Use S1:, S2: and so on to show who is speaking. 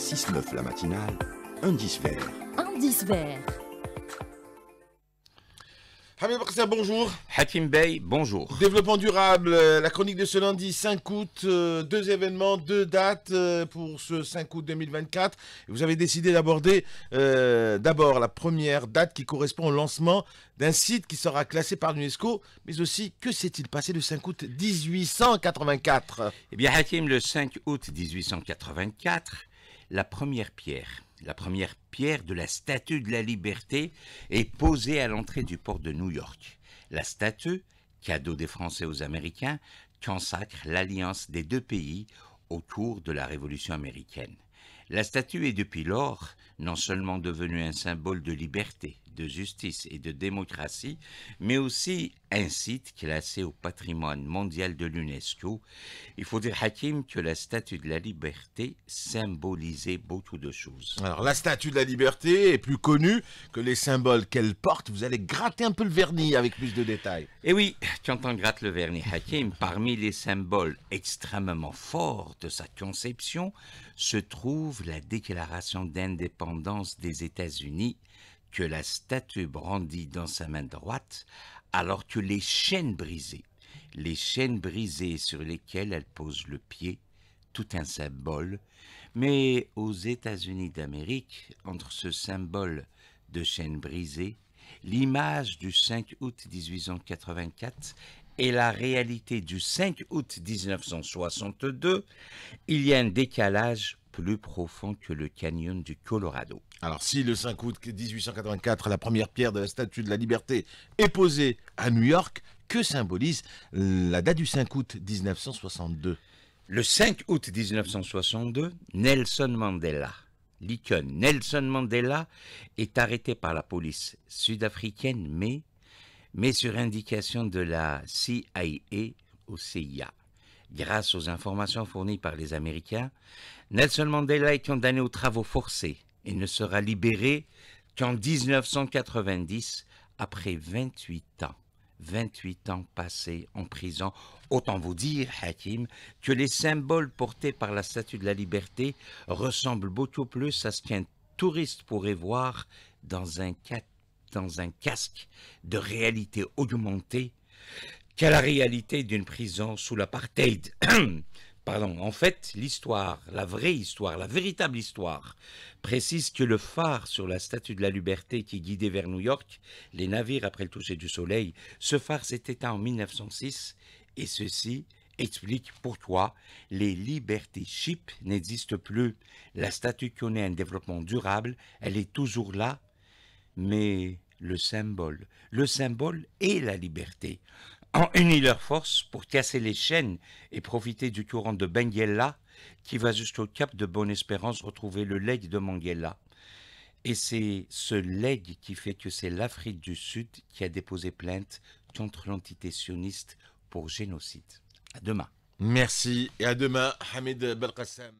S1: 6-9 la matinale, un vert.
S2: Un vert. bonjour. Hakim Bey, bonjour. Développement durable, euh, la chronique de ce lundi 5 août, euh, deux événements, deux dates euh, pour ce 5 août 2024. Vous avez décidé d'aborder d'abord la première date qui correspond au lancement d'un site qui sera classé par l'UNESCO, mais aussi que s'est-il passé le 5 août 1884 Eh bien Hakim, le 5
S1: août 1884, la première pierre. La première pierre de la Statue de la Liberté est posée à l'entrée du port de New York. La statue, cadeau des Français aux Américains, consacre l'alliance des deux pays autour de la Révolution américaine. La statue est depuis lors non seulement devenue un symbole de liberté, de justice et de démocratie, mais aussi un site classé au patrimoine mondial de l'UNESCO. Il faut dire, Hakim, que la statue de la liberté symbolisait beaucoup
S2: de choses. Alors, la statue de la liberté est plus connue que les symboles qu'elle porte. Vous allez gratter un peu le vernis avec plus de détails. Eh
S1: oui, quand on gratte le vernis, Hakim, parmi les symboles extrêmement forts de sa conception se trouve la Déclaration d'indépendance des États-Unis que la statue brandit dans sa main droite alors que les chaînes brisées, les chaînes brisées sur lesquelles elle pose le pied, tout un symbole, mais aux États-Unis d'Amérique, entre ce symbole de chaînes brisées, l'image du 5 août 1884 et la réalité du 5 août 1962,
S2: il y a un décalage plus profond que le canyon du Colorado. Alors si le 5 août 1884, la première pierre de la Statue de la Liberté est posée à New York, que symbolise la date du 5 août 1962 Le 5 août
S1: 1962, Nelson Mandela, l'icône Nelson Mandela, est arrêté par la police sud-africaine, mais, mais sur indication de la CIA au CIA. Grâce aux informations fournies par les Américains, Nelson Mandela est condamné aux travaux forcés et ne sera libéré qu'en 1990, après 28 ans. 28 ans passés en prison. Autant vous dire, Hakim, que les symboles portés par la Statue de la Liberté ressemblent beaucoup plus à ce qu'un touriste pourrait voir dans un, dans un casque de réalité augmentée qu'à la réalité d'une prison sous l'apartheid. Pardon. En fait, l'histoire, la vraie histoire, la véritable histoire, précise que le phare sur la statue de la liberté qui guidait vers New York les navires après le toucher du soleil, ce phare s'est éteint en 1906 et ceci explique pourquoi les libertés Ships n'existent plus. La statue connaît un développement durable, elle est toujours là, mais le symbole, le symbole est la liberté ont uni leurs forces pour casser les chaînes et profiter du courant de Benguela qui va jusqu'au cap de Bonne-Espérance retrouver le leg de Manguela. Et c'est ce leg qui fait que c'est l'Afrique du Sud qui a déposé plainte contre l'entité sioniste pour génocide. À
S2: demain. Merci et à demain, Hamid Belkacem.